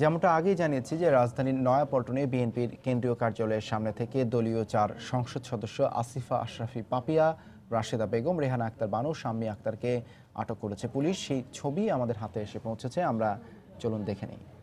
যেমনটা আগেই জানিয়েছি যে রাজধানীর নয়াপল্টনে বিএনপির কেন্দ্রীয় কার্যালয়ের সামনে থেকে দলীয় চার সংসদ সদস্য আসিফা আশরাফি পাপিয়া রাশেদা বেগম রেহানা আক্তার বানু শাম্মী আক্তারকে আটক করেছে পুলিশ সেই ছবি আমাদের হাতে এসে পৌঁছেছে আমরা চলুন দেখে নিই